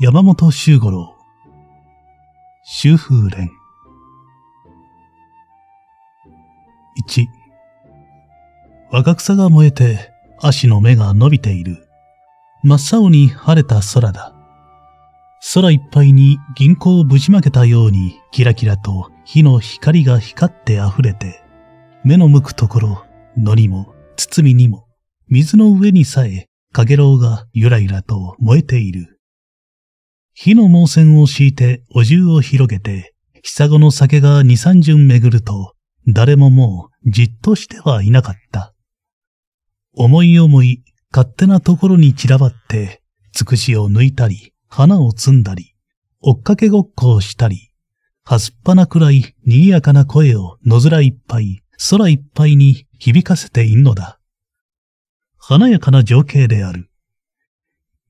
山本周五郎、修風連。1、若草が燃えて、足の芽が伸びている。真っ青に晴れた空だ。空いっぱいに銀行をぶちまけたようにキラキラと火の光が光って溢れて、目の向くところ、のにも、包みにも、水の上にさえ、かげろうがゆらゆらと燃えている。火の毛線を敷いてお重を広げて、久子の酒が二三巡巡ると、誰ももうじっとしてはいなかった。思い思い勝手なところに散らばって、つくしを抜いたり、花を摘んだり、追っかけごっこをしたり、はすっぱなくらい賑やかな声を野面いっぱい、空いっぱいに響かせているのだ。華やかな情景である。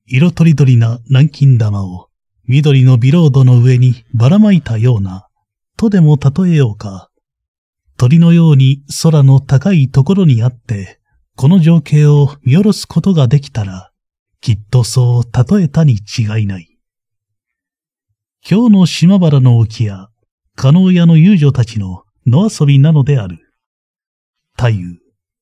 色とりどりな南京玉を緑のビロードの上にばらまいたような、とでも例えようか。鳥のように空の高いところにあって、この情景を見下ろすことができたら、きっとそう例えたに違いない。今日の島原の沖や、加納屋の遊女たちの野遊びなのである。太夫、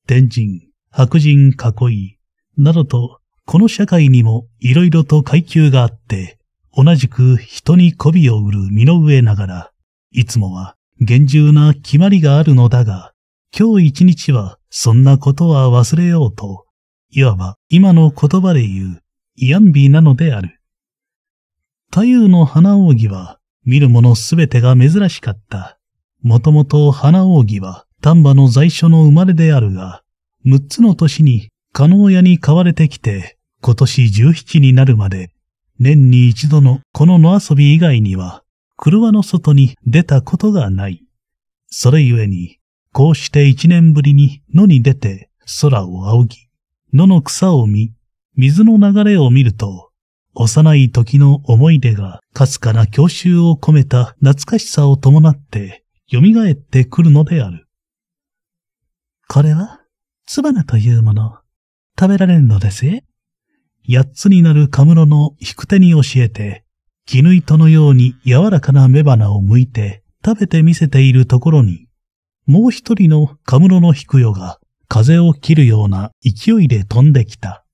天神、白人囲い、などと、この社会にも色々と階級があって、同じく人に媚びを売る身の上ながら、いつもは厳重な決まりがあるのだが、今日一日はそんなことは忘れようと、いわば今の言葉で言う、イアンビーなのである。太夫の花扇は、見るものすべてが珍しかった。もともと花扇は丹波の在所の生まれであるが、六つの年に加納屋に買われてきて、今年十七になるまで年に一度のこの野遊び以外には、車の外に出たことがない。それゆえに、こうして一年ぶりに野に出て空を仰ぎ、野の草を見、水の流れを見ると、幼い時の思い出がかすかな郷愁を込めた懐かしさを伴って蘇ってくるのである。これは、ツバナというもの、食べられるのですえ八つになるカムロの引く手に教えて、絹糸のように柔らかな雌花を剥いて食べてみせているところに、もう一人のカムロの引くよが風を切るような勢いで飛んできた。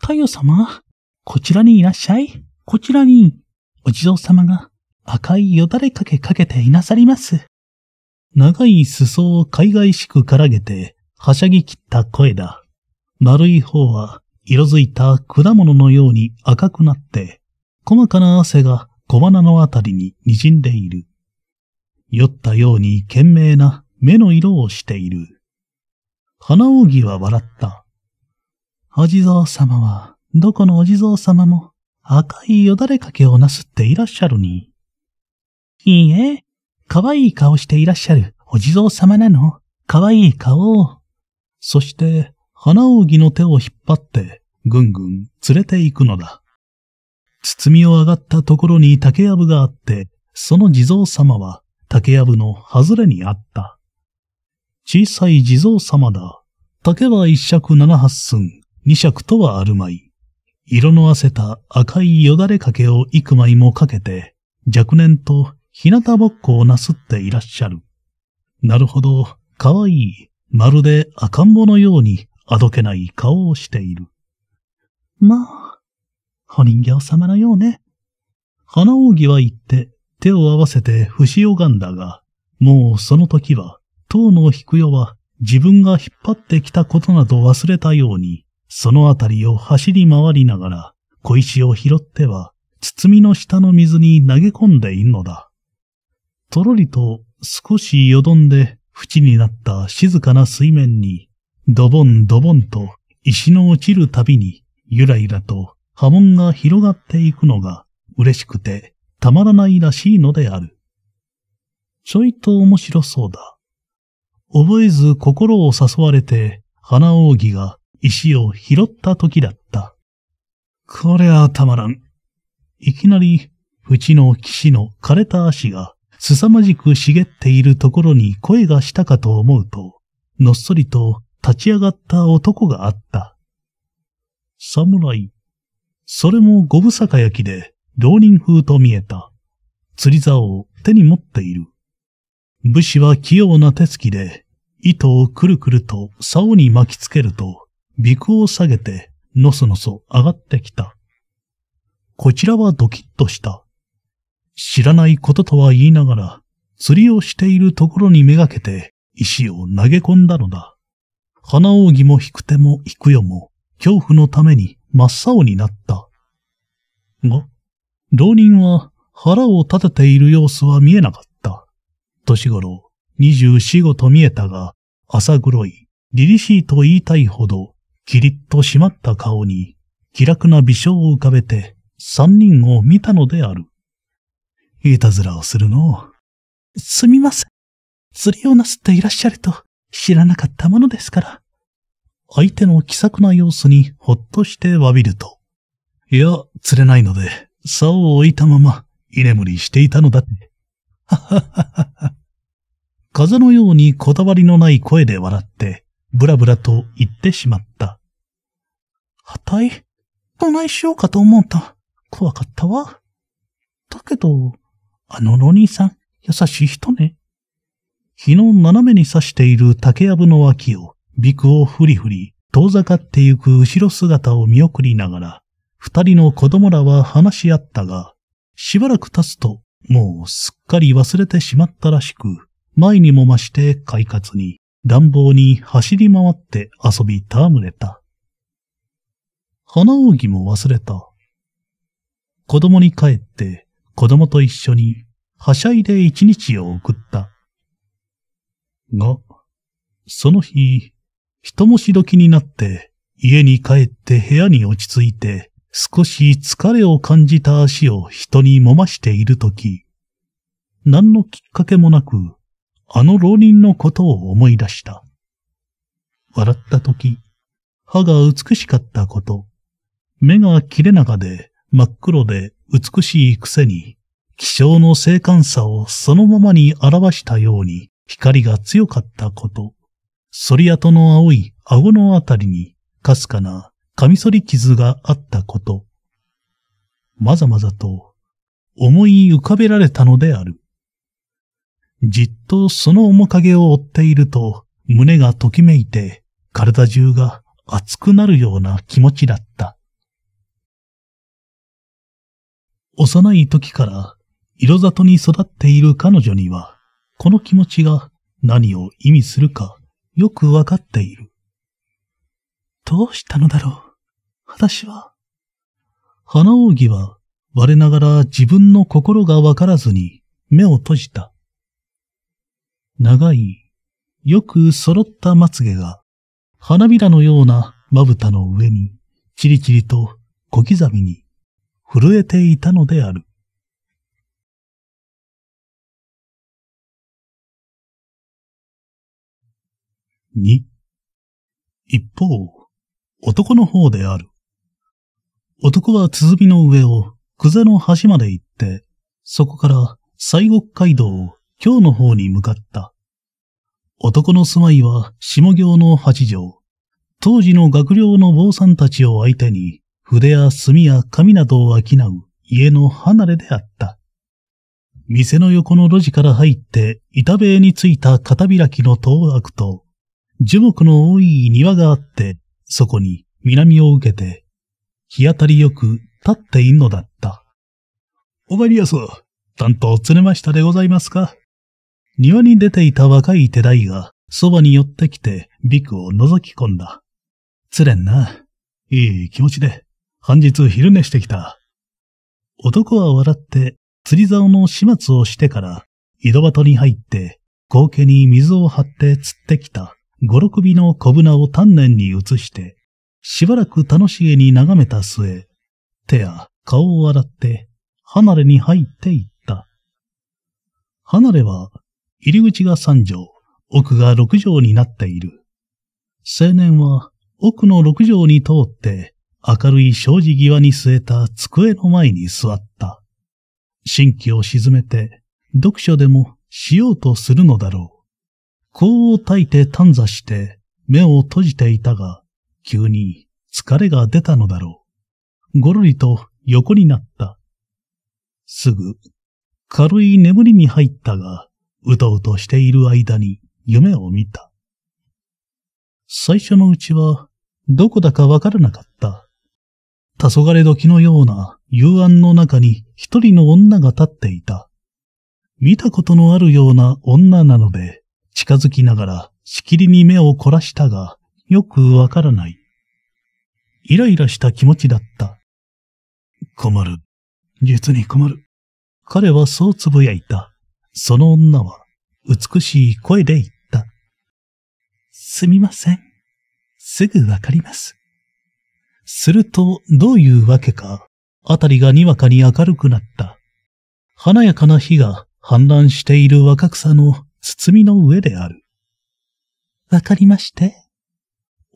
太陽様、こちらにいらっしゃい。こちらに、お地蔵様が赤いよだれかけかけていなさります。長い裾を海外しくからげて、はしゃぎきった声だ。丸い方は色づいた果物のように赤くなって、細かな汗が小鼻のあたりに滲んでいる。酔ったように懸命な目の色をしている。花扇は笑った。お地蔵様は、どこのお地蔵様も赤いよだれかけをなすっていらっしゃるに。いいえ、かわいい顔していらっしゃるお地蔵様なの。かわいい顔を。そして、花扇の手を引っ張って、ぐんぐん連れて行くのだ。包みを上がったところに竹やぶがあって、その地蔵様は竹やぶの外れにあった。小さい地蔵様だ。竹は一尺七八寸、二尺とはあるまい。色のあせた赤いよだれかけを幾枚もかけて、若年と日向ぼっこをなすっていらっしゃる。なるほど、かわいい。まるで赤ん坊のようにあどけない顔をしている。まあ、お人形様のようね。花扇は言って手を合わせて不死拝んだが、もうその時は、当の引くよは自分が引っ張ってきたことなど忘れたように、そのあたりを走り回りながら、小石を拾っては、包みの下の水に投げ込んでいるのだ。とろりと少しよどんで縁になった静かな水面に、ドボンドボンと石の落ちるたびに、ゆらゆらと波紋が広がっていくのが嬉しくてたまらないらしいのである。ちょいと面白そうだ。覚えず心を誘われて花扇が石を拾った時だった。こりゃたまらん。いきなり、ちの騎士の枯れた足が凄まじく茂っているところに声がしたかと思うと、のっそりと立ち上がった男があった。侍。それも五分坂焼きで、老人風と見えた。釣り竿を手に持っている。武士は器用な手つきで、糸をくるくると竿に巻きつけると、鼻腔を下げて、のそのそ上がってきた。こちらはドキッとした。知らないこととは言いながら、釣りをしているところにめがけて石を投げ込んだのだ。花扇も引く手も引くよも、恐怖のために真っ青になった。が、浪人は腹を立てている様子は見えなかった。年頃、二十四五と見えたが、朝黒い、凛々しいと言いたいほど、キリッと締まった顔に、気楽な微笑を浮かべて、三人を見たのである。いたずらをするの。すみません。釣りをなすっていらっしゃると、知らなかったものですから。相手の気さくな様子にほっとして詫びると。いや、釣れないので、竿を置いたまま、居眠りしていたのだって。はははは。風のようにこだわりのない声で笑って、ぶらぶらと言ってしまった。はたい、どないしようかと思った。怖かったわ。だけど、あの浪人さん、優しい人ね。日の斜めに刺している竹やぶの脇を、ビクをふりふり、遠ざかってゆく後ろ姿を見送りながら、二人の子供らは話し合ったが、しばらく経つと、もうすっかり忘れてしまったらしく、前にも増して快活に、暖房に走り回って遊び戯れた。花扇も忘れた。子供に帰って、子供と一緒に、はしゃいで一日を送った。が、その日、人もし時になって、家に帰って部屋に落ち着いて、少し疲れを感じた足を人に揉ましているとき、何のきっかけもなく、あの浪人のことを思い出した。笑ったとき、歯が美しかったこと、目が切れ長で真っ黒で美しいくせに、気象の精観さをそのままに表したように、光が強かったこと、ソリ跡の青い顎のあたりに、かすかなカミソリ傷があったこと、まざまざと思い浮かべられたのである。じっとその面影を追っていると、胸がときめいて、体中が熱くなるような気持ちだった。幼い時から色里に育っている彼女には、この気持ちが何を意味するかよくわかっている。どうしたのだろう私は。花扇は我ながら自分の心がわからずに目を閉じた。長い、よく揃ったまつげが花びらのようなまぶたの上にチリチリと小刻みに震えていたのである。2一方、男の方である。男は鼓の上を、クゼの端まで行って、そこから西国街道を京の方に向かった。男の住まいは下行の八条。当時の学寮の坊さんたちを相手に、筆や墨や紙などを商う家の離れであった。店の横の路地から入って、板塀についた片開きの灯悪と、樹木の多い庭があって、そこに南を受けて、日当たりよく立っているのだった。おかりやす、担当釣れましたでございますか庭に出ていた若い手代が、そばに寄ってきて、ビクを覗き込んだ。釣れんな。いい気持ちで、半日昼寝してきた。男は笑って、釣り竿の始末をしてから、井戸端に入って、後家に水を張って釣ってきた。五六尾の小舟を丹念に移して、しばらく楽しげに眺めた末、手や顔を洗って離れに入っていった。離れは入り口が三畳、奥が六畳になっている。青年は奥の六畳に通って明るい障子際に据えた机の前に座った。神規を沈めて読書でもしようとするのだろう。こうたいて探査して目を閉じていたが、急に疲れが出たのだろう。ごろりと横になった。すぐ、軽い眠りに入ったが、うとうとしている間に夢を見た。最初のうちは、どこだかわからなかった。黄昏時のような幽暗の中に一人の女が立っていた。見たことのあるような女なので、近づきながらしきりに目を凝らしたが、よくわからない。イライラした気持ちだった。困る。実に困る。彼はそうつぶやいた。その女は美しい声で言った。すみません。すぐわかります。すると、どういうわけか、あたりがにわかに明るくなった。華やかな火が氾濫している若草の包みの上である。わかりまして。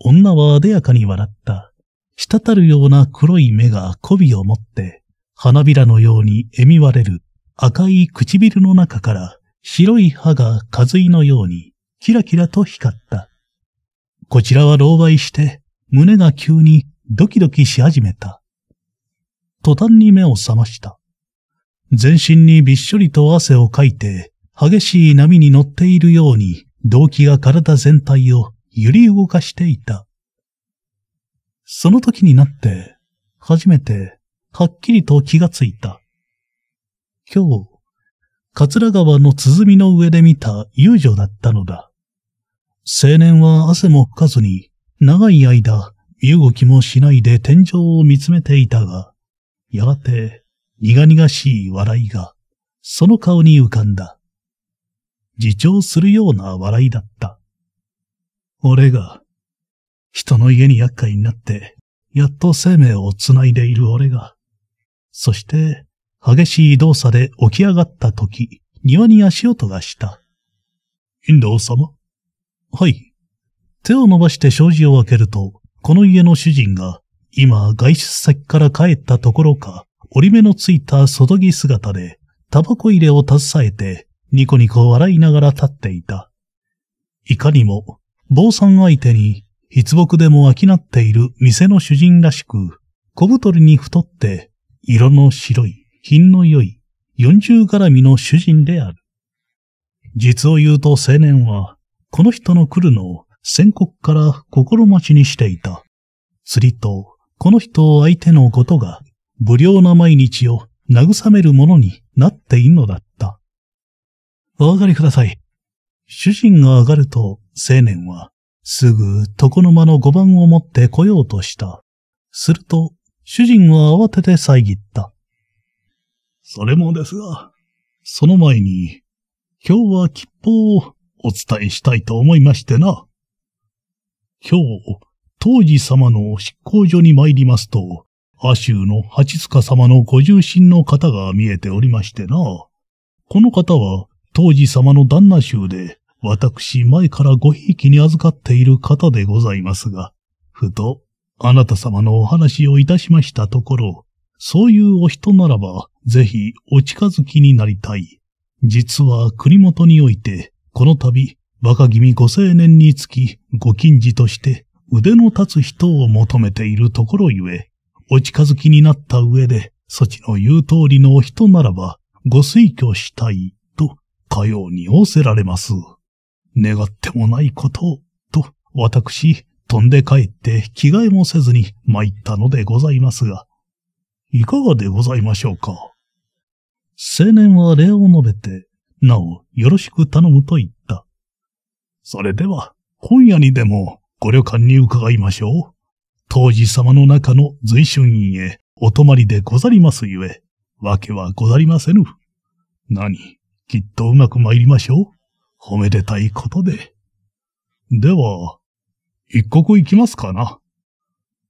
女はあでやかに笑った。滴るような黒い目が媚びを持って、花びらのように笑み割れる赤い唇の中から白い歯が風いのようにキラキラと光った。こちらは狼狽して胸が急にドキドキし始めた。途端に目を覚ました。全身にびっしょりと汗をかいて激しい波に乗っているように、動機が体全体を揺り動かしていた。その時になって、初めて、はっきりと気がついた。今日、桂川の鼓の上で見た遊女だったのだ。青年は汗も吹かずに、長い間、身動きもしないで天井を見つめていたが、やがて、苦々しい笑いが、その顔に浮かんだ。自重するような笑いだった。俺が、人の家に厄介になって、やっと生命を繋いでいる俺が、そして、激しい動作で起き上がった時、庭に足音がした。インド様はい。手を伸ばして障子を開けると、この家の主人が、今、外出先から帰ったところか、折り目のついた外着姿で、タバコ入れを携えて、ニコニコ笑いながら立っていた。いかにも、坊さん相手に、筆木でも飽きなっている店の主人らしく、小太りに太って、色の白い、品の良い、四十絡みの主人である。実を言うと青年は、この人の来るのを宣告から心待ちにしていた。釣りと、この人を相手のことが、無料な毎日を慰めるものになっているのだった。お上がりください。主人が上がると、青年は、すぐ床の間の五番を持って来ようとした。すると、主人は慌てて遮った。それもですが、その前に、今日は吉報をお伝えしたいと思いましてな。今日、当時様の執行所に参りますと、阿州の八塚様のご重心の方が見えておりましてな。この方は、当時様の旦那衆で、私前からごひいきに預かっている方でございますが、ふと、あなた様のお話をいたしましたところ、そういうお人ならば、ぜひお近づきになりたい。実は国元において、この度、若君ご青年につき、ご近似として、腕の立つ人を求めているところゆえ、お近づきになった上で、そちの言う通りのお人ならば、ご推挙したいかように仰せられます。願ってもないことを、と、私、飛んで帰って着替えもせずに参ったのでございますが、いかがでございましょうか青年は礼を述べて、なお、よろしく頼むと言った。それでは、今夜にでも、ご旅館に伺いましょう。当時様の中の随春院へお泊まりでござりますゆえ、わけはござりませぬ。何、きっとうまく参りましょう。おめでたいことで。では、一刻行きますかな。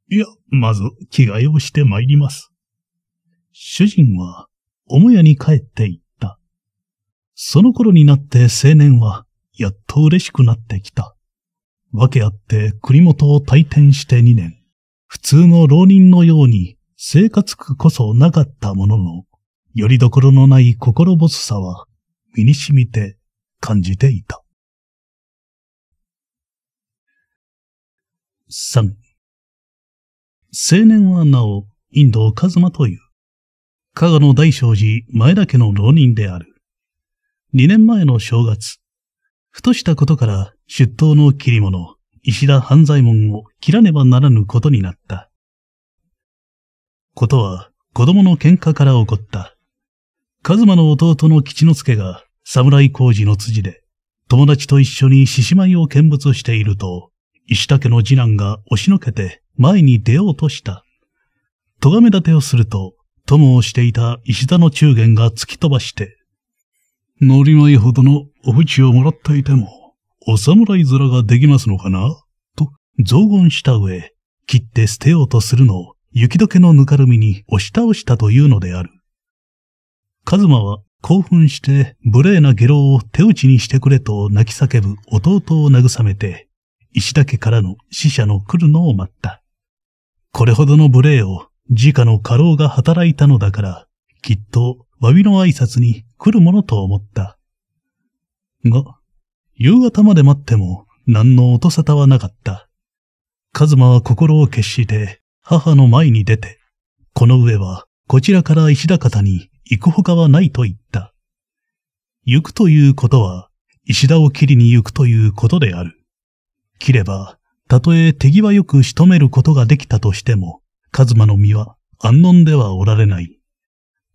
いや、まず着替えをして参ります。主人は母屋に帰って行った。その頃になって青年はやっと嬉しくなってきた。わけあって栗本を退店して2年、普通の浪人のように生活苦こそなかったものの、よりどころのない心細さは身に染みて感じていた。3青年はなお、インドカズマという、加賀の大正寺前田家の浪人である。2年前の正月、ふとしたことから出頭の切り者、石田半左衛門を切らねばならぬことになった。ことは子供の喧嘩から起こった。カズマの弟の吉之助が侍工事の辻で友達と一緒に獅子舞を見物していると、石竹の次男が押しのけて前に出ようとした。咎め立てをすると、友をしていた石田の中元が突き飛ばして、乗り舞ほどのお縁をもらっていても、お侍面ができますのかなと、雑言した上、切って捨てようとするのを雪解けのぬかるみに押し倒したというのである。カズマは興奮して無礼な下郎を手打ちにしてくれと泣き叫ぶ弟を慰めて、石田家からの死者の来るのを待った。これほどの無礼を自家の家老が働いたのだから、きっと詫びの挨拶に来るものと思った。が、夕方まで待っても何の音沙汰はなかった。カズマは心を決して母の前に出て、この上はこちらから石田方に行くほかはないと言った。行くということは、石田を切りに行くということである。切れば、たとえ手際よく仕留めることができたとしても、カズマの身は安穏ではおられない。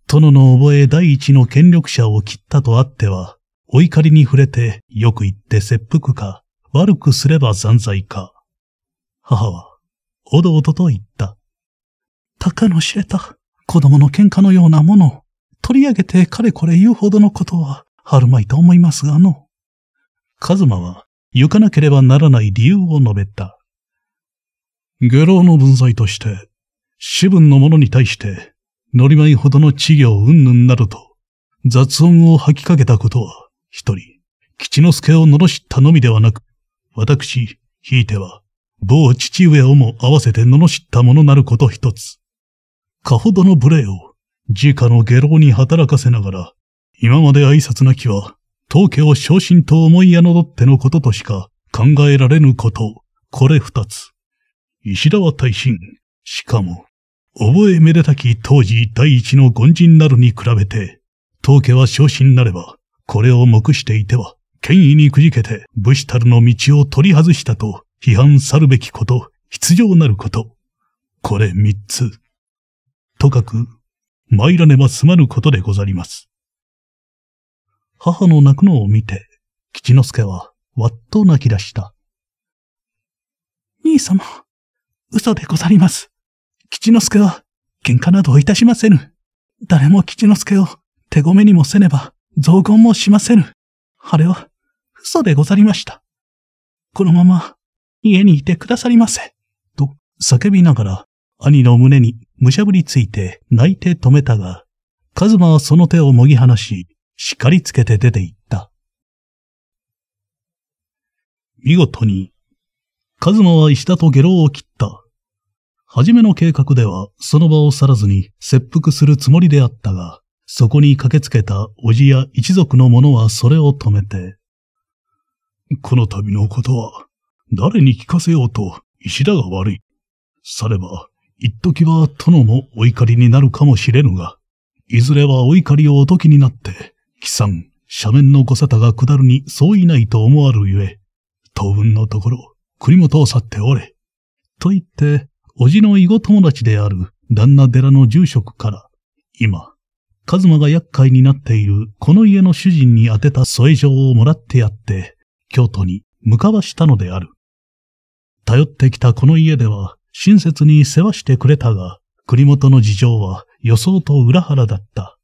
殿の覚え第一の権力者を切ったとあっては、お怒りに触れてよく言って切腹か、悪くすれば残罪か。母は、おどおどと言った。たかの知れた、子供の喧嘩のようなもの。取り上げてかれこれ言うほどのことはあるまいと思いますがの。カズマは行かなければならない理由を述べた。下老の分際として、主文の者に対して、乗り舞いほどの稚魚云々などと、雑音を吐きかけたことは、一人、吉之助を罵ったのみではなく、私、ひいては、某父上をも合わせて罵ったものなること一つ。かほどの無礼を自家の下老に働かせながら、今まで挨拶なきは、当家を昇進と思いどってのこととしか考えられぬこと、これ二つ。石田は大臣、しかも、覚えめでたき当時第一の権人なるに比べて、当家は昇進なれば、これを目していては、権威にくじけて武士たるの道を取り外したと批判さるべきこと、必要なること。これ三つ。とかく、参らねば済まぬことでござります。母の泣くのを見て、吉之助は、わっと泣き出した。兄様、嘘でござります。吉之助は、喧嘩などいたしませぬ。誰も吉之助を、手ごめにもせねば、増言もしませぬ。あれは、嘘でござりました。このまま、家にいてくださりませ。と、叫びながら、兄の胸にむしゃぶりついて泣いて止めたが、カズマはその手をもぎ離し、叱りつけて出て行った。見事に、カズマは石田と下郎を切った。はじめの計画ではその場を去らずに切腹するつもりであったが、そこに駆けつけたおじや一族の者はそれを止めて、この度のことは、誰に聞かせようと石田が悪い。されば、一時は殿もお怒りになるかもしれぬが、いずれはお怒りをおときになって、貴山、斜面の小沙汰が下るにそういないと思わるゆえ、当分のところ、国元を去っておれ。と言って、おじの囲碁友達である旦那寺の住職から、今、カズマが厄介になっているこの家の主人に宛てた添え状をもらってやって、京都に向かわしたのである。頼ってきたこの家では、親切に世話してくれたが、栗本の事情は予想と裏腹だった。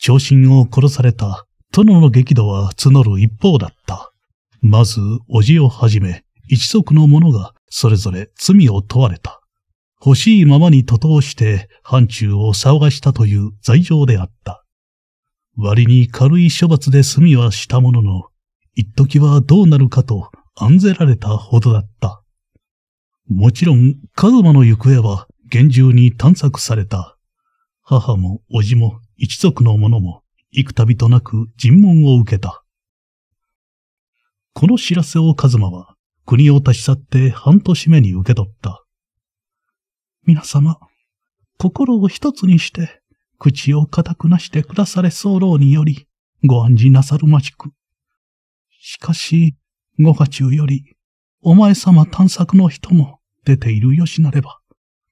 長身を殺された殿の激怒は募る一方だった。まず、おじをはじめ、一族の者がそれぞれ罪を問われた。欲しいままに徒党して範疇を騒がしたという罪状であった。割に軽い処罰で済みはしたものの、一時はどうなるかと案ぜられたほどだった。もちろん、カズマの行方は厳重に探索された。母も、叔父も、一族の者も、幾度となく尋問を受けた。この知らせをカズマは、国を立ち去って半年目に受け取った。皆様、心を一つにして、口を固くなしてくだされ候により、ご安心なさるましく。しかし、ご家中より、お前様探索の人も出ているよしなれば、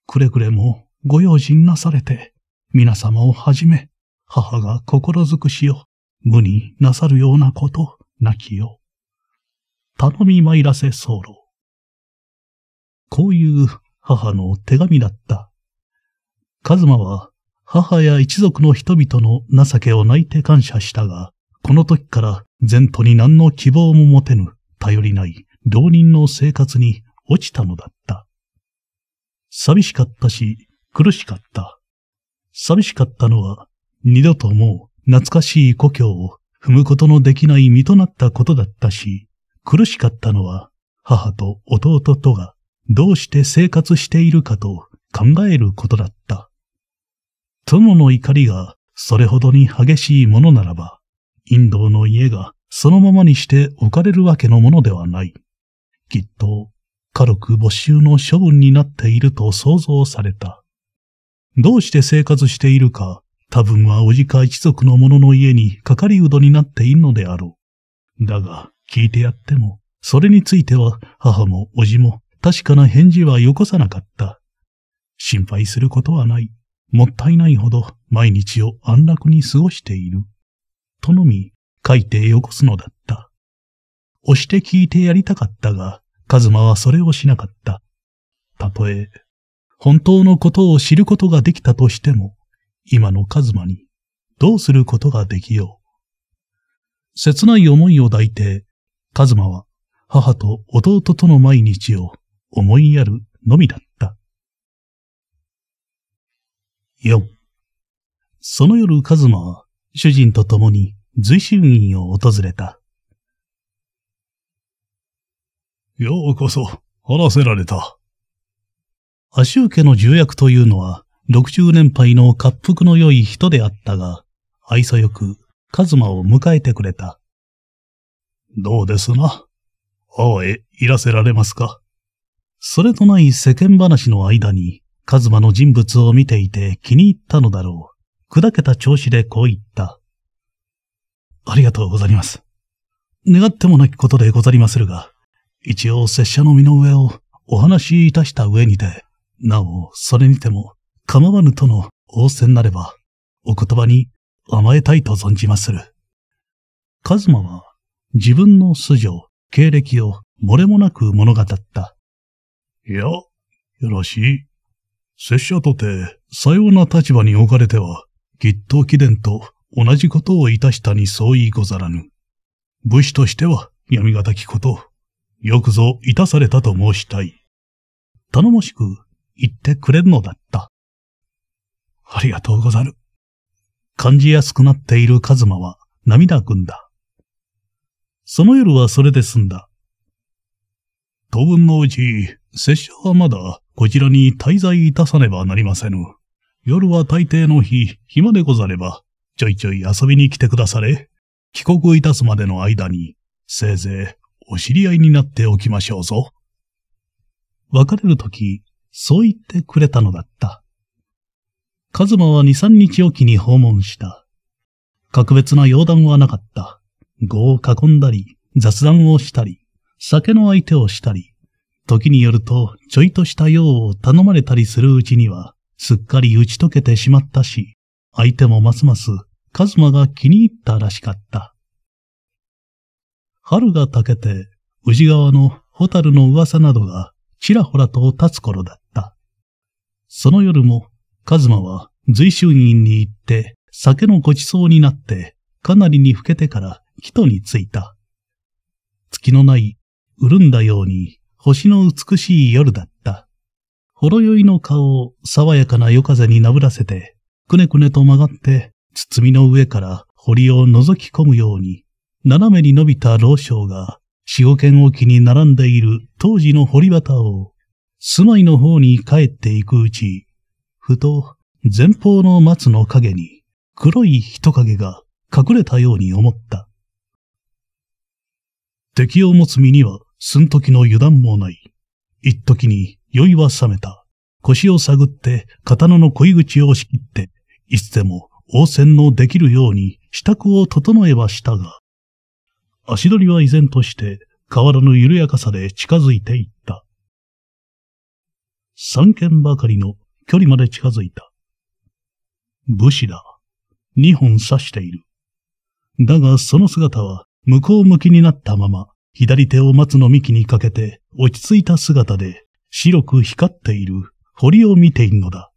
くれぐれもご用心なされて、皆様をはじめ、母が心づくしを無になさるようなことなきよ頼み参らせ候。こういう母の手紙だった。カズマは母や一族の人々の情けを泣いて感謝したが、この時から前途に何の希望も持てぬ頼りない同人の生活に落ちたのだった。寂しかったし、苦しかった。寂しかったのは、二度ともう懐かしい故郷を踏むことのできない身となったことだったし、苦しかったのは、母と弟とがどうして生活しているかと考えることだった。友の怒りがそれほどに激しいものならば、インドの家がそのままにして置かれるわけのものではない。きっと軽く募集の処分になっていると想像された。どうして生活しているか、多分はおじか一族の者の家にかかりうどになっているのであろう。だが、聞いてやっても、それについては母もおじも確かな返事はよこさなかった。心配することはない。もったいないほど毎日を安楽に過ごしている。とのみ、書いてよこすのだった。押して聞いてやりたかったが、カズマはそれをしなかった。たとえ、本当のことを知ることができたとしても、今のカズマにどうすることができよう。切ない思いを抱いて、カズマは母と弟との毎日を思いやるのみだった。四。その夜カズマは主人と共に随身院を訪れた。ようこそ、話せられた。足受けの重役というのは、60年配の滑腹の良い人であったが、愛想よく、カズマを迎えてくれた。どうですな青へいらせられますかそれとない世間話の間に、カズマの人物を見ていて気に入ったのだろう。砕けた調子でこう言った。ありがとうございます。願ってもなきことでござりまするが、一応拙者の身の上をお話しいたした上にて、なお、それにても、構わぬとの仰せなれば、お言葉に甘えたいと存じまする。カズマは、自分の素性、経歴を漏れもなく物語った。いや、よろしい。拙者とて、さような立場に置かれては、きっと貴殿と同じことをいたしたに相違ござらぬ。武士としては、闇がたきことをよくぞいたされたと申したい。頼もしく言ってくれるのだった。ありがとうござる。感じやすくなっているカズマは涙ぐんだ。その夜はそれで済んだ。当分のうち、拙者はまだこちらに滞在いたさねばなりませぬ。夜は大抵の日、暇でござれば、ちょいちょい遊びに来てくだされ。帰国いたすまでの間に、せいぜいお知り合いになっておきましょうぞ。別れるとき、そう言ってくれたのだった。カズマは二三日おきに訪問した。格別な容談はなかった。語を囲んだり、雑談をしたり、酒の相手をしたり、時によるとちょいとした用を頼まれたりするうちには、すっかり打ち解けてしまったし、相手もますますカズマが気に入ったらしかった。春がたけて、宇治川のホタルの噂などがちらほらと立つ頃だった。その夜も、カズマは随春院に行って酒のごちそうになってかなりに老けてから木戸に着いた。月のない潤んだように星の美しい夜だった。ほろ酔いの顔を爽やかな夜風になぶらせて、くねくねと曲がって、包みの上から堀を覗き込むように斜めに伸びた老将が、四五軒きに並んでいる当時の堀端を、住まいの方に帰っていくうち、ふと前方の松の影に黒い人影が隠れたように思った。敵を持つ身には寸時の油断もない。一時に酔いは冷めた。腰を探って刀の恋口を仕切って、いつでも応戦のできるように支度を整えはしたが、足取りは依然として変わらぬ緩やかさで近づいていった。三軒ばかりの距離まで近づいた。武士だ。二本刺している。だがその姿は向こう向きになったまま、左手を松の幹にかけて落ち着いた姿で白く光っている堀を見ているのだ。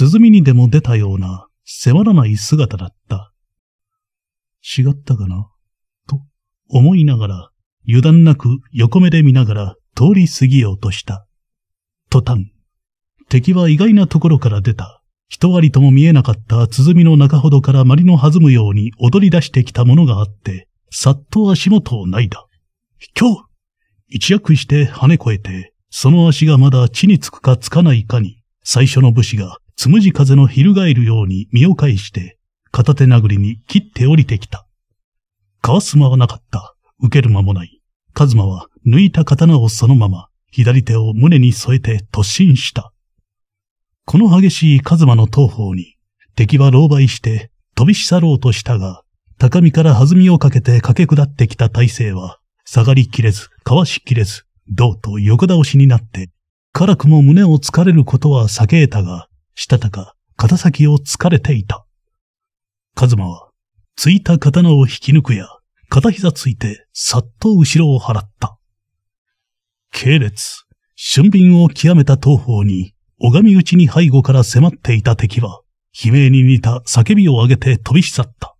涼みにでも出たような、迫らない姿だった。違ったかな思いながら、油断なく横目で見ながら通り過ぎようとした。途端、敵は意外なところから出た。一割とも見えなかった鼓の中ほどからまりの弾むように踊り出してきたものがあって、さっと足元を泣いだ。今日一躍して跳ね越えて、その足がまだ地につくかつかないかに、最初の武士がつむじ風の翻るように身を返して、片手殴りに切って降りてきた。かわす間はなかった。受ける間もない。カズマは抜いた刀をそのまま、左手を胸に添えて突進した。この激しいカズマの東方に、敵は狼狽して飛び去ろうとしたが、高みから弾みをかけて駆け下ってきた体勢は、下がりきれず、かわしきれず、どうと横倒しになって、辛くも胸を突かれることは避け得たが、したたか、肩先を突かれていた。カズマはついた刀を引き抜くや、片膝ついて、さっと後ろを払った。系列、俊敏を極めた東方に、拝み打ちに背後から迫っていた敵は、悲鳴に似た叫びを上げて飛び去った。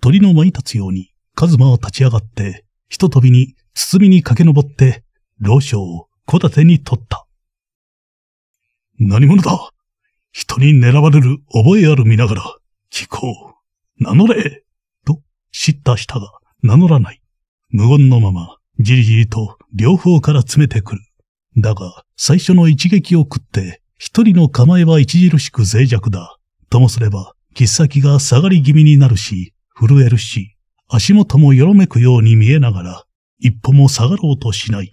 鳥の舞い立つように、カズマは立ち上がって、ひと飛びに、包みに駆け上って、老将を小盾に取った。何者だ人に狙われる覚えある見ながら、聞こう。名乗れと知った人が名乗らない。無言のまま、じりじりと両方から詰めてくる。だが、最初の一撃を食って、一人の構えは著しく脆弱だ。ともすれば、切っ先が下がり気味になるし、震えるし、足元もよろめくように見えながら、一歩も下がろうとしない。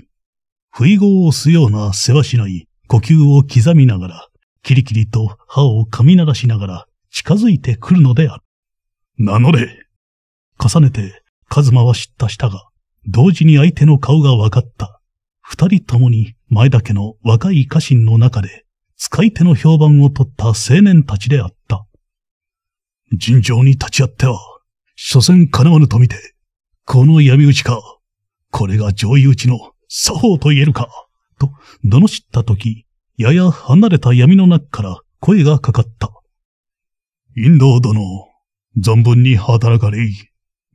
不意号を押すようなせわしない呼吸を刻みながら、キリキリと歯を噛み鳴らしながら近づいてくるのである。なので、重ねて、カズマは知ったしたが、同時に相手の顔が分かった。二人ともに前田家の若い家臣の中で、使い手の評判を取った青年たちであった。尋常に立ち会っては、所詮叶わぬとみて、この闇討ちか、これが上位討ちの作法と言えるか、と、罵った時、やや離れた闇の中から声がかかった。インド殿。存分に働かれい。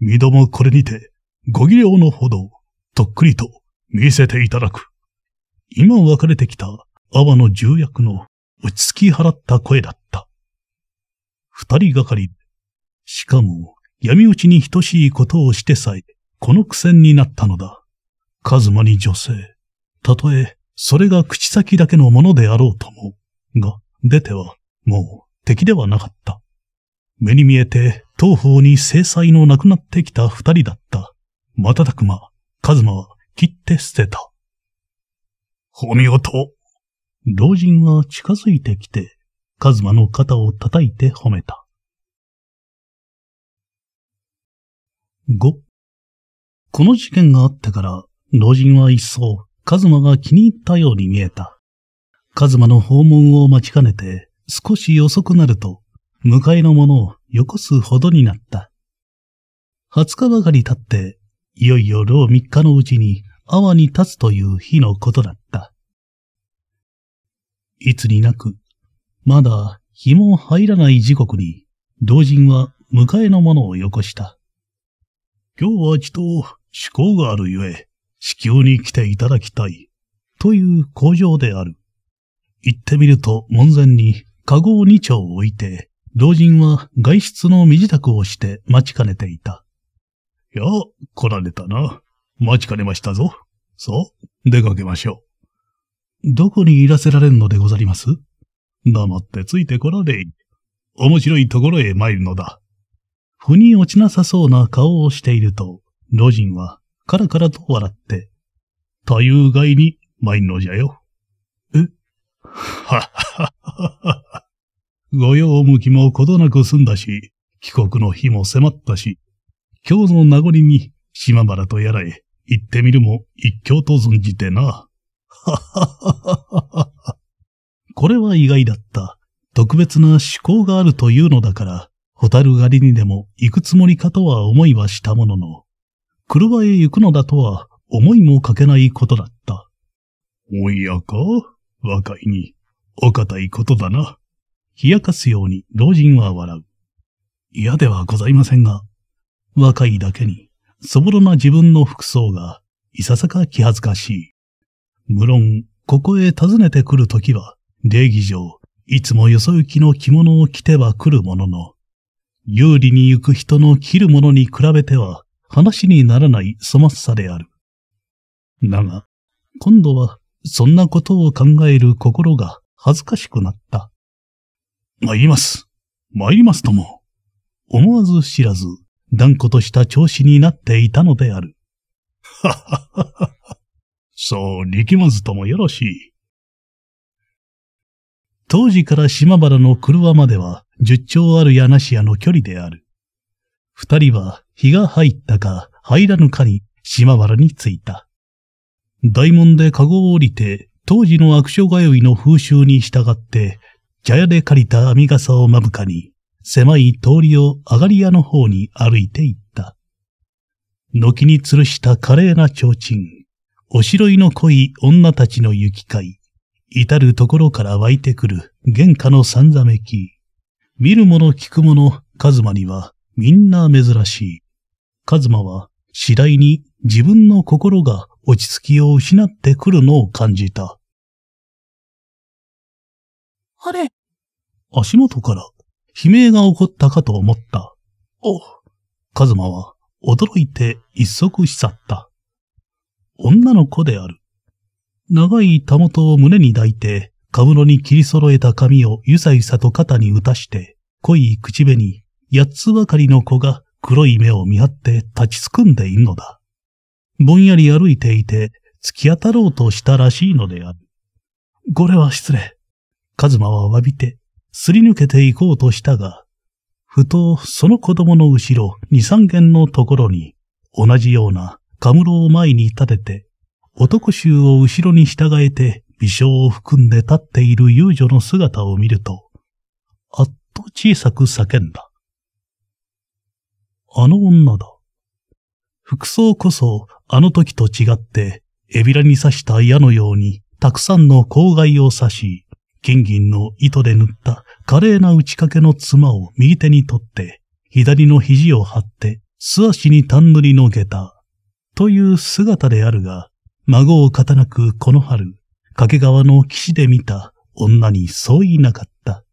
身どもこれにて、ご技量のほど、とっくりと見せていただく。今別れてきた阿波の重役の落ち着き払った声だった。二人がかり、しかも闇討ちに等しいことをしてさえ、この苦戦になったのだ。カズマに女性、たとえそれが口先だけのものであろうとも、が、出てはもう敵ではなかった。目に見えて東方に制裁のなくなってきた二人だった。瞬く間、カズマは切って捨てた。お見事。老人は近づいてきて、カズマの肩を叩いて褒めた。五。この事件があってから、老人は一層、カズマが気に入ったように見えた。カズマの訪問を待ちかねて、少し遅くなると、向かいのものをよこすほどになった。20日ばかり経って、いよいよ老3日のうちに阿波に立つという日のことだった。いつになく、まだ日も入らない時刻に、老人は迎えのものをよこした。今日はちと思考があるゆえ、至急に来ていただきたい、という工場である。行ってみると門前に、籠を2丁置いて、老人は外出の身支度をして待ちかねていた。いや、来られたな。待ちかねましたぞ。そう、出かけましょう。どこにいらせられんのでござります黙ってついてこられい。面白いところへ参るのだ。腑に落ちなさそうな顔をしていると、老人はカラカラと笑って、多遊外に参るのじゃよ。えはっはっはっはっは。御用向きもことなく済んだし、帰国の日も迫ったし、今日の名残に島原とやらへ行ってみるも一興と存じてな。はははは。これは意外だった。特別な思考があるというのだから、ホタル狩りにでも行くつもりかとは思いはしたものの、車へ行くのだとは思いもかけないことだった。おやか若いに、お堅いことだな。冷やかすように老人は笑う。嫌ではございませんが、若いだけに、そぼろな自分の服装が、いささか気恥ずかしい。無論、ここへ訪ねてくるときは、礼儀上、いつもよそ行きの着物を着ては来るものの、有利に行く人の着るものに比べては、話にならない粗末さである。だが、今度は、そんなことを考える心が恥ずかしくなった。参ります。参りますとも、思わず知らず、断固とした調子になっていたのである。はははは。そう、力まずともよろしい。当時から島原の車までは、十丁あるやなしやの距離である。二人は、日が入ったか、入らぬかに、島原に着いた。大門で籠を降りて、当時の悪所通いの風習に従って、茶屋で借りた網傘をまぶかに、狭い通りを上がり屋の方に歩いていった。軒に吊るした華麗な提灯、おしろいの濃い女たちの行き交い、至るところから湧いてくる玄下のさんざめき、見るもの聞くもの、カズマにはみんな珍しい。カズマは次第に自分の心が落ち着きを失ってくるのを感じた。あれ足元から悲鳴が起こったかと思った。お、カズマは驚いて一足し去った。女の子である。長いたもとを胸に抱いて、かぶろに切り揃えた髪をゆさゆさと肩に打たして、濃い口紅、八つばかりの子が黒い目を見張って立ちすくんでいるのだ。ぼんやり歩いていて、突き当たろうとしたらしいのである。これは失礼。カズマは詫びて、すり抜けていこうとしたが、ふとその子供の後ろ二三軒のところに、同じようなカムロを前に立てて、男衆を後ろに従えて微笑を含んで立っている遊女の姿を見ると、あっと小さく叫んだ。あの女だ。服装こそあの時と違って、エビラに刺した矢のようにたくさんの公害を刺し、金銀の糸で縫った華麗な打ち掛けの妻を右手に取って、左の肘を張って、素足に単塗りの下駄、という姿であるが、孫を勝たなくこの春、掛川の騎士で見た女にそういなかった。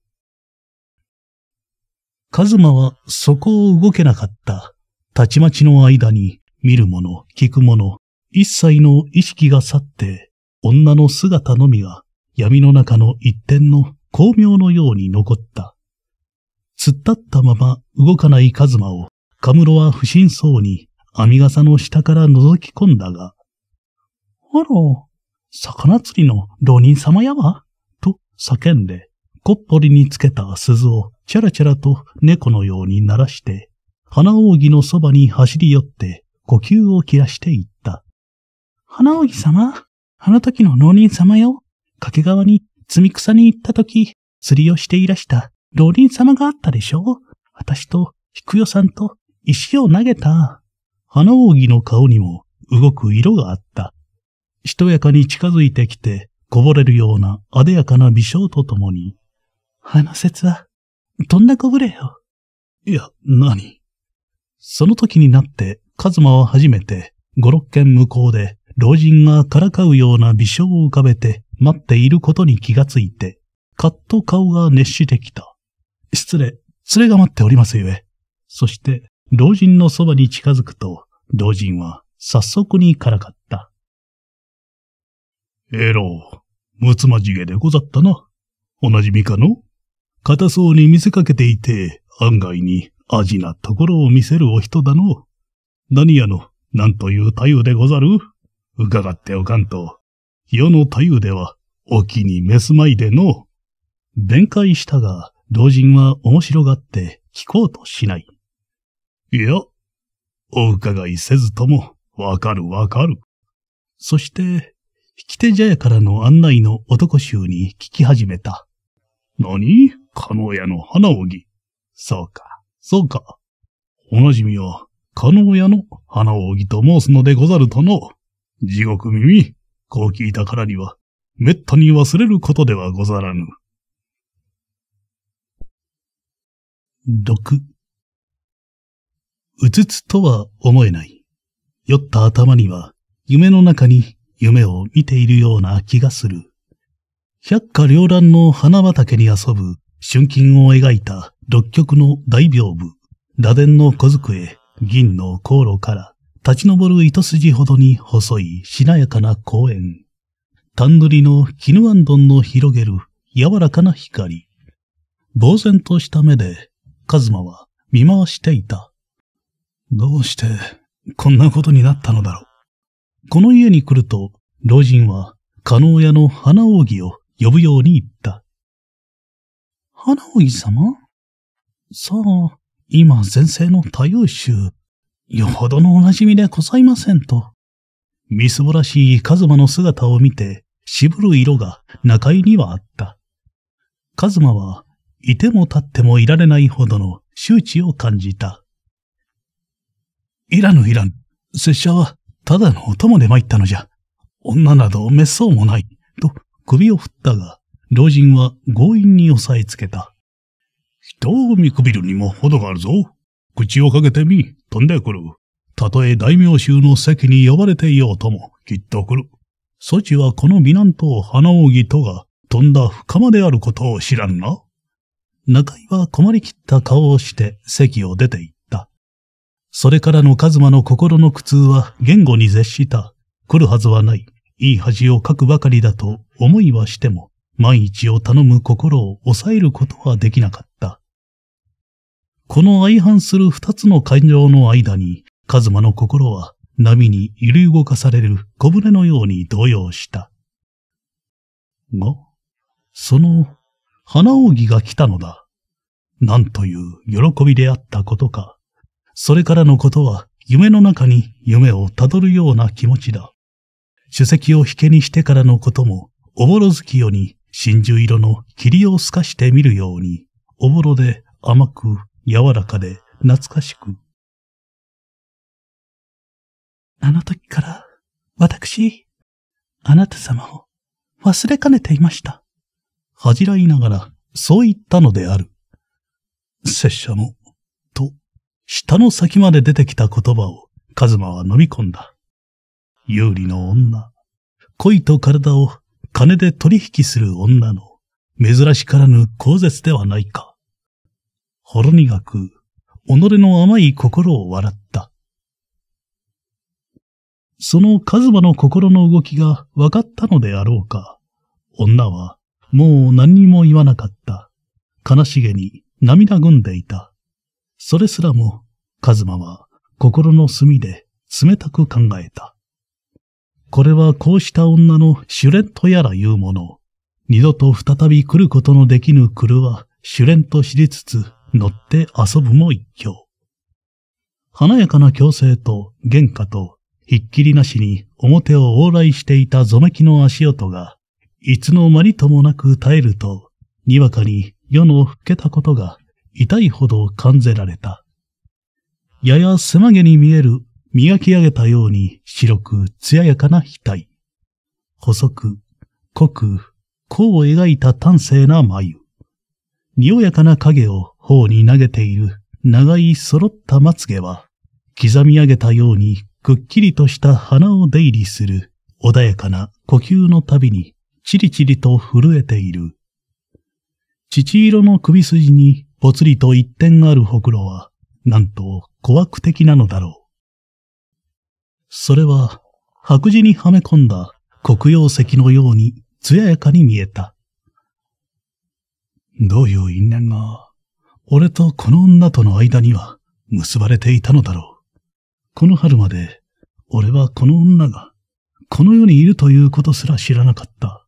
カズマはそこを動けなかった。たちまちの間に見るもの、聞くもの、一切の意識が去って、女の姿のみが闇の中の一点の巧妙のように残った。突っ立ったまま動かないカズマを、カムロは不審そうに網笠の下から覗き込んだが、あら、魚釣りの浪人様やわ、と叫んで、こっぽりにつけた鈴をチャラチャラと猫のように鳴らして、花扇のそばに走り寄って呼吸を切らしていった。花扇様あの時の浪人様よ掛川に積み草に行った時、釣りをしていらした老人様があったでしょう私と、菊代さんと、石を投げた。花扇の顔にも動く色があった。しとやかに近づいてきて、こぼれるようなあでやかな微笑とともに、花節は、とんだこぶれよ。いや、なに。その時になって、カズマは初めて、五六軒向こうで、老人がからかうような微笑を浮かべて待っていることに気がついて、かっと顔が熱してきた。失礼、連れが待っておりますゆえ。そして、老人のそばに近づくと、老人は早速にからかった。えろう、むつまじげでござったな。おなじみかの硬そうに見せかけていて、案外に味なところを見せるお人だの。何やの、なんという太応でござる伺っておかんと、世の太夫では、お気に召すまいでの。弁解したが、老人は面白がって聞こうとしない。いや、お伺いせずとも、わかるわかる。そして、引き手茶屋からの案内の男衆に聞き始めた。何加納屋の花荻。そうか、そうか。おなじみは、加納屋の花荻と申すのでござるとの。地獄耳、こう聞いたからには、めったに忘れることではござらぬ。六。うつつとは思えない。酔った頭には、夢の中に夢を見ているような気がする。百花繚乱の花畑に遊ぶ春金を描いた六曲の大屏風、螺鈿の小机、銀の航路から、立ち上る糸筋ほどに細いしなやかな公園。タンドリの絹あんどんの広げる柔らかな光。呆然とした目で、カズマは見回していた。どうして、こんなことになったのだろう。この家に来ると、老人は、加納屋の花扇を呼ぶように言った。花扇様さあ、今前世の太陽衆、よほどのお馴染みでございませんと。みすぼらしいカズマの姿を見て、渋る色が中井にはあった。カズマは、いても立ってもいられないほどの周知を感じた。いらぬいらぬ。拙者は、ただのお供で参ったのじゃ。女など滅相もない。と、首を振ったが、老人は強引に押さえつけた。人を見くびるにも程があるぞ。口をかけてみ、飛んでくる。たとえ大名衆の席に呼ばれていようとも、きっと来る。そちはこの美男と花扇とが飛んだ深間であることを知らんな。中井は困りきった顔をして席を出て行った。それからの一馬の心の苦痛は言語に絶した。来るはずはない。いい恥をかくばかりだと思いはしても、万一を頼む心を抑えることはできなかった。この相反する二つの感情の間に、カズマの心は波に揺り動かされる小舟のように動揺した。が、その、花扇が来たのだ。なんという喜びであったことか。それからのことは夢の中に夢をたどるような気持ちだ。主席を引けにしてからのことも、おぼろ月夜に真珠色の霧を透かして見るように、おぼろで甘く柔らかで懐かしく。あの時から、私、あなた様を忘れかねていました。恥じらいながら、そう言ったのである。拙者も、と、舌の先まで出てきた言葉を、カズマは飲み込んだ。有利の女、恋と体を金で取引する女の、珍しからぬ口絶ではないか。ほろ苦く、己の甘い心を笑った。そのカズマの心の動きが分かったのであろうか。女は、もう何にも言わなかった。悲しげに涙ぐんでいた。それすらも、カズマは心の隅で冷たく考えた。これはこうした女のシュレとやら言うもの。二度と再び来ることのできぬ狂は、シュレンと知りつつ乗って遊ぶも一興。華やかな強制と原価とひっきりなしに表を往来していたぞめきの足音が、いつの間にともなく耐えると、にわかに世の老けたことが痛いほど感じられた。やや狭げに見える磨き上げたように白く艶やかな額。細く、濃く、弧を描いた端正な眉。におやかな影を頬に投げている長い揃ったまつげは、刻み上げたようにくっきりとした鼻を出入りする穏やかな呼吸のたびにチリチリと震えている。乳色の首筋にぽつりと一点あるほくろは、なんと小悪的なのだろう。それは白磁にはめ込んだ黒曜石のように艶やかに見えた。どういう因縁が。俺とこの女との間には結ばれていたのだろう。この春まで、俺はこの女が、この世にいるということすら知らなかった。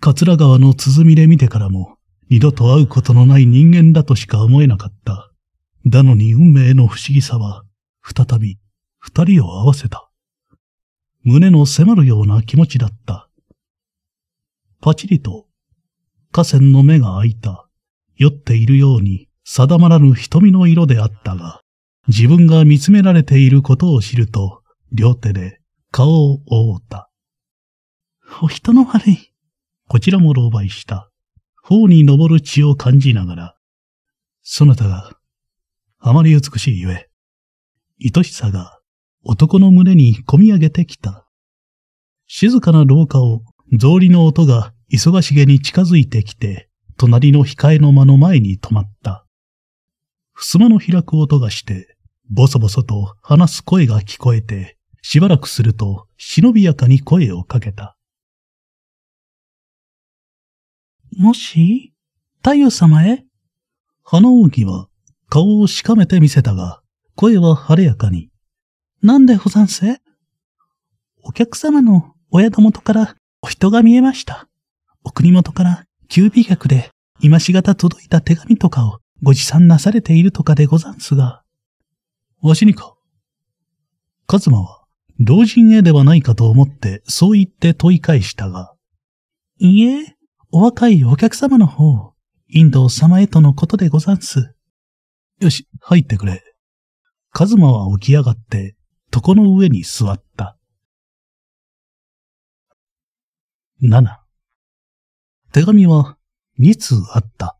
桂川の鼓で見てからも、二度と会うことのない人間だとしか思えなかった。だのに運命の不思議さは、再び、二人を合わせた。胸の迫るような気持ちだった。パチリと、河川の目が開いた、酔っているように、定まらぬ瞳の色であったが、自分が見つめられていることを知ると、両手で顔を覆った。お人の悪い。こちらも狼狽した。頬に昇る血を感じながら、そなたが、あまり美しいゆえ、愛しさが男の胸に込み上げてきた。静かな廊下を、草履の音が忙しげに近づいてきて、隣の控えの間の前に止まった。襖の開く音がして、ぼそぼそと話す声が聞こえて、しばらくすると忍びやかに声をかけた。もし、太陽様へ花扇は顔をしかめてみせたが、声は晴れやかに。なんで保存せお客様の親友元からお人が見えました。お国元から急備客で今しがた届いた手紙とかをご持参なされているとかでござんすが。わしにか。カズマは、老人へではないかと思って、そう言って問い返したが。いいえ、お若いお客様の方、インド様へとのことでござんす。よし、入ってくれ。カズマは起き上がって、床の上に座った。七。手紙は二通あった。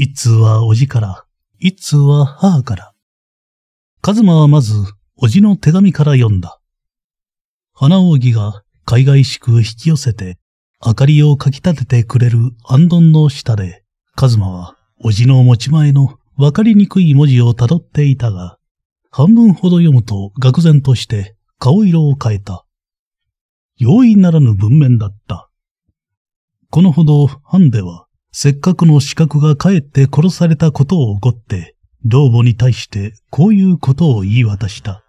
一通はおじから、一通は母から。カズマはまず、おじの手紙から読んだ。花扇が海外しく引き寄せて、明かりをかきたててくれる暗んの下で、カズマは、おじの持ち前のわかりにくい文字をたどっていたが、半分ほど読むと愕然として顔色を変えた。容易ならぬ文面だった。このほど、ハンデは、せっかくの資格が帰って殺されたことを怒って、老母に対してこういうことを言い渡した。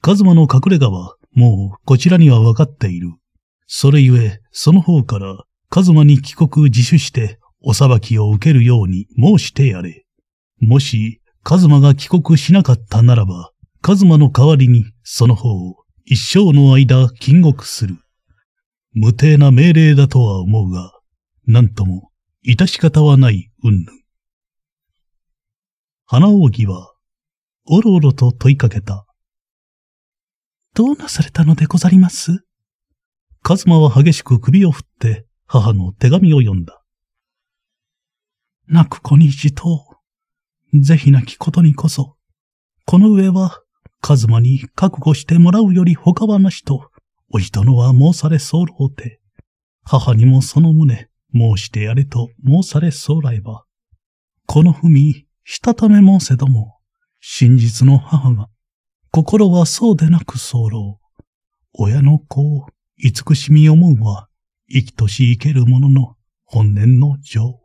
カズマの隠れ家はもうこちらにはわかっている。それゆえ、その方からカズマに帰国自首してお裁きを受けるように申してやれ。もし、カズマが帰国しなかったならば、カズマの代わりにその方を一生の間禁獄する。無定な命令だとは思うが、なんとも致し方はない云々。花扇は、おろおろと問いかけた。どうなされたのでござりますカズマは激しく首を振って母の手紙を読んだ。泣く子にじとぜひ泣きことにこそ、この上はカズマに覚悟してもらうより他はなしと、おじとのは申され候て、母にもその旨、申してやれと申されそう来ば、この文、したため申せども、真実の母が、心はそうでなく候。親の子を慈しみ思うは、生きとし生ける者の本念の情。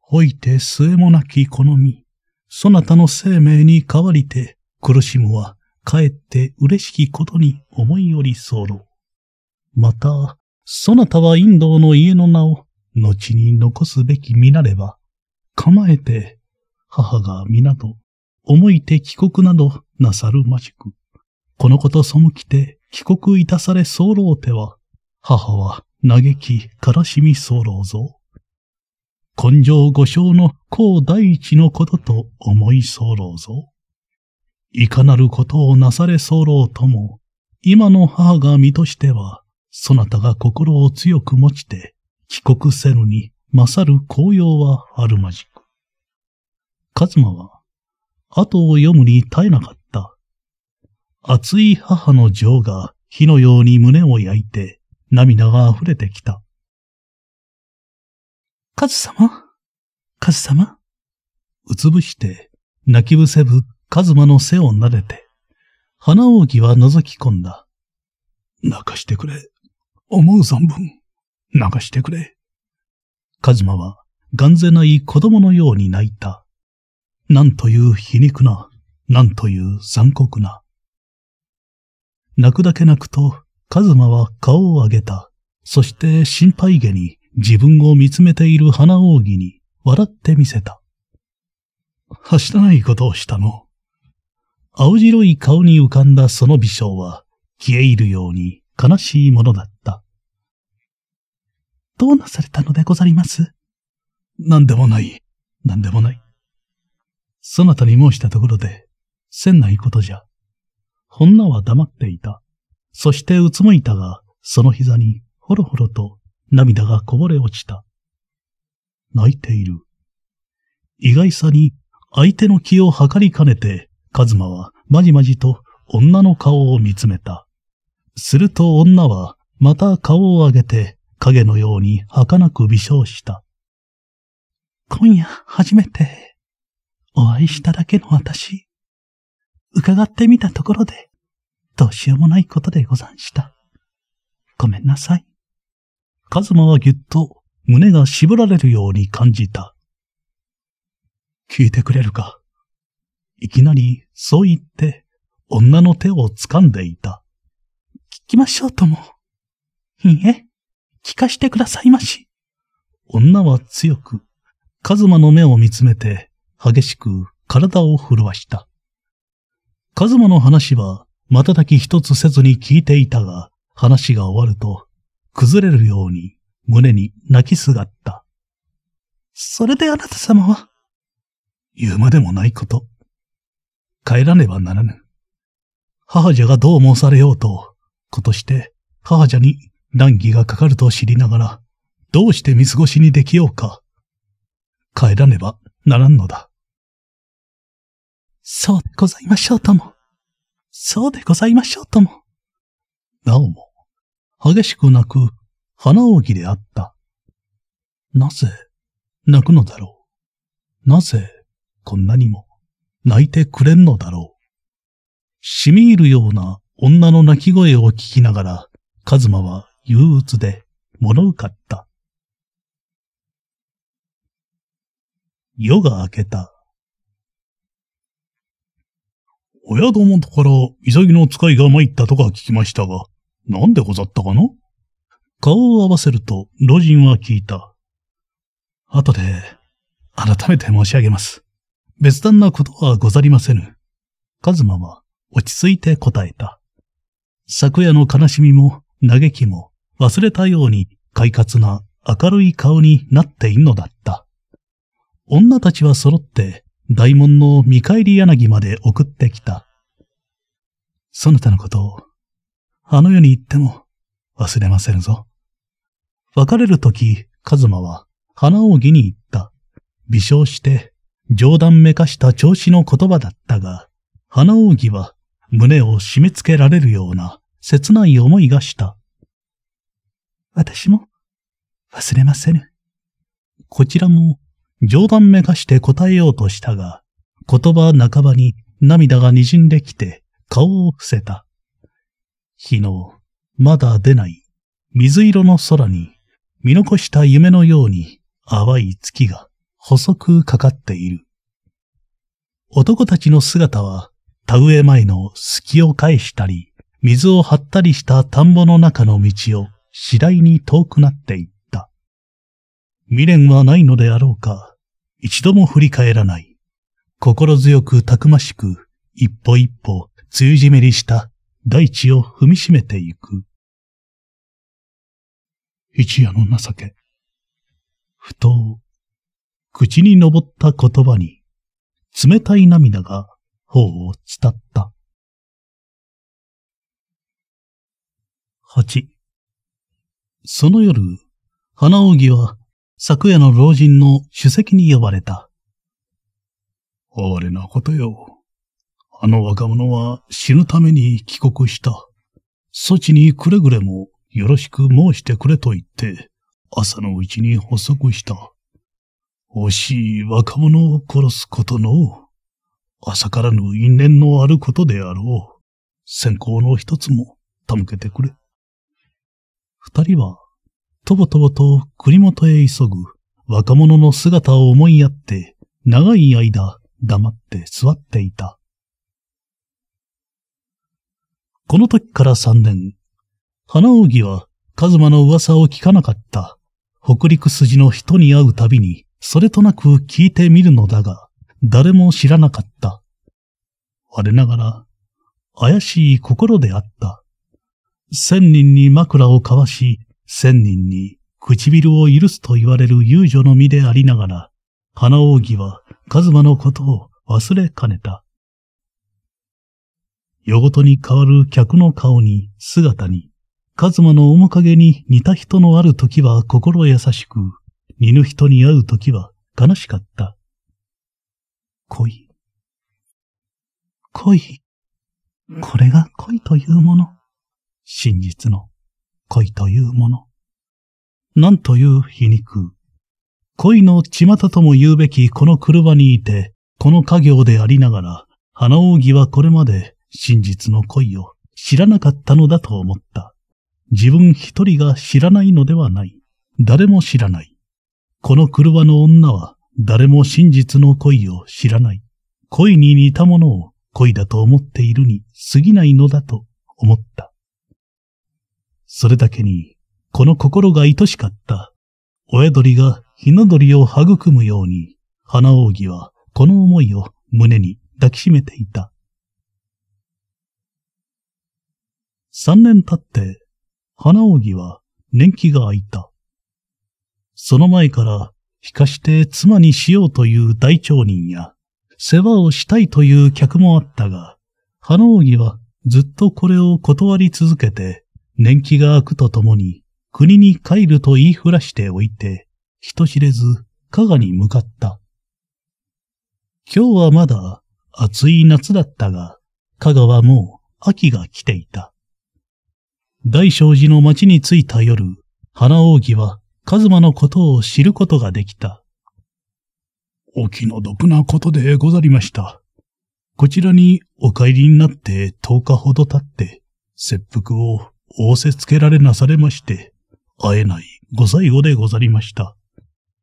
ほいて末もなき好み、そなたの生命に代わりて苦しむは、かえって嬉しきことに思いより候。また、そなたはインドの家の名を後に残すべき身なれば、構えて、母が皆と、思いて帰国などなさるまじく、このこと背きて帰国いたされ候うては、母は嘆き悲しみ候うぞ。根性五章の孔第一のことと思い候うぞ。いかなることをなされ候うとも、今の母が身としては、そなたが心を強く持ちて、帰国せぬに勝る紅葉はあるまじく。カズマは、後を読むに耐えなかった。熱い母の情が火のように胸を焼いて涙が溢れてきた。カズ様カズ様うつぶして、泣き伏せぶカズマの背を撫でて、花扇は覗き込んだ。泣かしてくれ。思う存分。流してくれ。カズマは、眼ぜない子供のように泣いた。なんという皮肉な、なんという残酷な。泣くだけ泣くと、カズマは顔を上げた。そして心配げに自分を見つめている花扇に笑ってみせた。はしたないことをしたの。青白い顔に浮かんだその微笑は消え入るように悲しいものだった。どうなされたのでござります何でもない、何でもない。そなたに申したところで、せんないことじゃ。女は黙っていた。そしてうつむいたが、その膝にほろほろと涙がこぼれ落ちた。泣いている。意外さに相手の気を測りかねて、カズマはまじまじと女の顔を見つめた。すると女はまた顔を上げて影のように儚く微笑した。今夜初めてお会いしただけの私、伺ってみたところで、どうしようもないことでござんした。ごめんなさい。カズマはぎゅっと胸が絞られるように感じた。聞いてくれるか。いきなりそう言って女の手を掴んでいた。聞きましょうとも。いいえ。聞かしてくださいまし。女は強く、カズマの目を見つめて、激しく体を震わした。カズマの話は、瞬き一つせずに聞いていたが、話が終わると、崩れるように胸に泣きすがった。それであなた様は、言うまでもないこと。帰らねばならぬ。母じゃがどう申されようと、ことして母じゃに難儀がかかると知りながら、どうして見過ごしにできようか。帰らねばならんのだ。そうでございましょうとも。そうでございましょうとも。なおも、激しく泣く鼻扇であった。なぜ、泣くのだろう。なぜ、こんなにも、泣いてくれんのだろう。染み入るような女の泣き声を聞きながら、カズマは憂鬱で物うかった。夜が明けた。お宿元から潔の使いが参ったとか聞きましたが、なんでござったかな顔を合わせると老人は聞いた。後で、改めて申し上げます。別段なことはござりませぬ。カズマは落ち着いて答えた。昨夜の悲しみも嘆きも忘れたように快活な明るい顔になっているのだった。女たちは揃って大門の見返り柳まで送ってきた。そなたのことを、あの世に行っても忘れませんぞ。別れるとき、カズマは花扇に行った。微笑して冗談めかした調子の言葉だったが、花扇は胸を締め付けられるような切ない思いがした。私も忘れませぬ。こちらも冗談めかして答えようとしたが、言葉半ばに涙が滲んできて顔を伏せた。昨日、まだ出ない水色の空に見残した夢のように淡い月が細くかかっている。男たちの姿は田植え前の隙を返したり、水を張ったりした田んぼの中の道を次第に遠くなっていった。未練はないのであろうか、一度も振り返らない。心強くたくましく、一歩一歩、梅雨じめりした大地を踏みしめていく。一夜の情け。ふと、口に上った言葉に、冷たい涙が頬を伝った。八。その夜、花扇は昨夜の老人の主席に呼ばれた。哀れなことよ。あの若者は死ぬために帰国した。そちにくれぐれもよろしく申してくれと言って、朝のうちに補足した。惜しい若者を殺すことの、朝からの因縁のあることであろう。先行の一つも手向けてくれ。二人は、とぼとぼと栗本へ急ぐ若者の姿を思いやって、長い間黙って座っていた。この時から三年、花扇はカズマの噂を聞かなかった。北陸筋の人に会うたびに、それとなく聞いてみるのだが、誰も知らなかった。我ながら、怪しい心であった。千人に枕を交わし、千人に唇を許すと言われる遊女の身でありながら、花扇はカズマのことを忘れかねた。夜ごとに変わる客の顔に、姿に、カズマの面影に似た人のある時は心優しく、似ぬ人に会う時は悲しかった。恋。恋。これが恋というもの。真実の恋というもの。なんという皮肉。恋の巷とも言うべきこの車にいて、この家業でありながら、花扇はこれまで真実の恋を知らなかったのだと思った。自分一人が知らないのではない。誰も知らない。この車の女は誰も真実の恋を知らない。恋に似たものを恋だと思っているに過ぎないのだと思った。それだけに、この心が愛しかった。親鳥が日の鳥を育むように、花扇はこの思いを胸に抱きしめていた。三年経って、花扇は年季が空いた。その前から、引かして妻にしようという大町人や、世話をしたいという客もあったが、花扇はずっとこれを断り続けて、年季が明くとともに、国に帰ると言いふらしておいて、人知れず、加賀に向かった。今日はまだ暑い夏だったが、加賀はもう秋が来ていた。大正寺の町に着いた夜、花扇はカズマのことを知ることができた。お気の毒なことでござりました。こちらにお帰りになって10日ほど経って、切腹を仰せつけられなされまして、会えないご最後でござりました。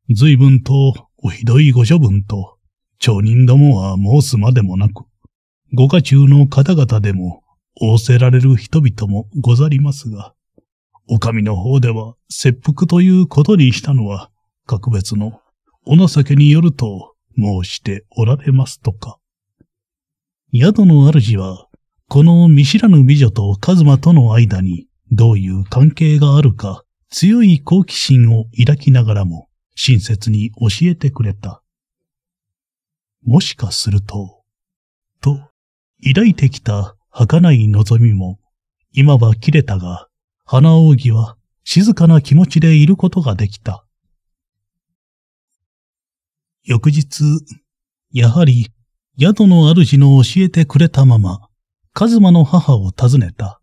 随分とおひどいご処分と、町人どもは申すまでもなく、ご家中の方々でも仰せられる人々もござりますが、お上の方では切腹ということにしたのは、格別のお情けによると申しておられますとか。宿の主はこの見知らぬ美女とカズマとの間にどういう関係があるか強い好奇心を抱きながらも親切に教えてくれた。もしかすると、と抱いてきた儚い望みも今は切れたが花扇は静かな気持ちでいることができた。翌日、やはり宿の主の教えてくれたままカズマの母を訪ねた。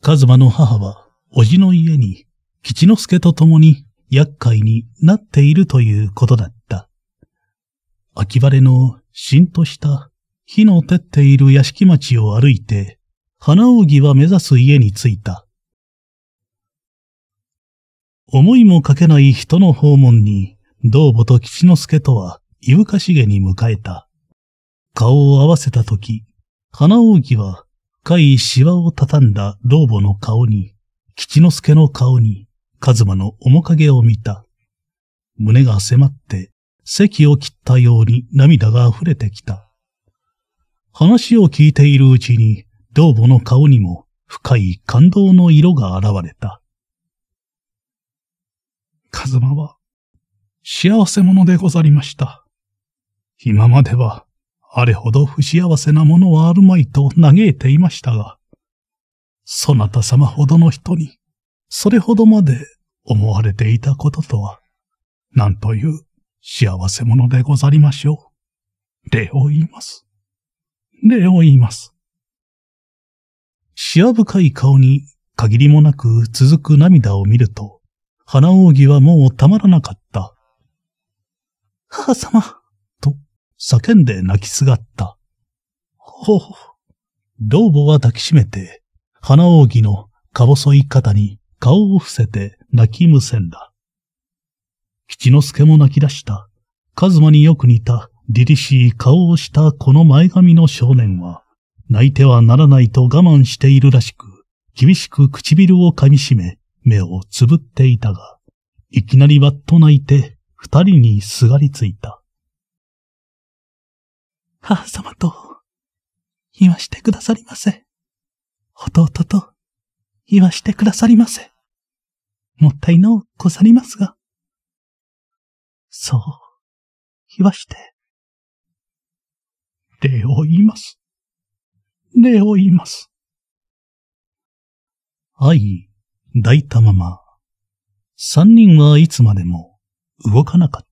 カズマの母は、おじの家に、吉之助と共に厄介になっているということだった。秋晴れのしんとした火の照っている屋敷町を歩いて、花扇は目指す家に着いた。思いもかけない人の訪問に、道母と吉之助とは、いぶかしげに迎えた。顔を合わせたとき、金扇は深いシワをたんだ老母の顔に、吉之助の顔に、カズマの面影を見た。胸が迫って、席を切ったように涙が溢れてきた。話を聞いているうちに、老母の顔にも深い感動の色が現れた。カズマは、幸せ者でござりました。今までは、あれほど不幸せなものはあるまいと嘆いていましたが、そなた様ほどの人に、それほどまで思われていたこととは、なんという幸せ者でござりましょう。礼を言います。礼を言います。視野深い顔に限りもなく続く涙を見ると、花扇はもうたまらなかった。母様。叫んで泣きすがった。ほほ。老母は抱きしめて、花扇のか細い肩に顔を伏せて泣きむせんだ。吉之助も泣き出した。カズマによく似た凛々しい顔をしたこの前髪の少年は、泣いてはならないと我慢しているらしく、厳しく唇を噛みしめ、目をつぶっていたが、いきなりわっと泣いて二人にすがりついた。母様と、言わしてくださりませ。弟と、言わしてくださりませ。もったいのうござりますが。そう、言わして。礼を言います。礼を言います。愛、抱いたまま、三人はいつまでも動かなかった。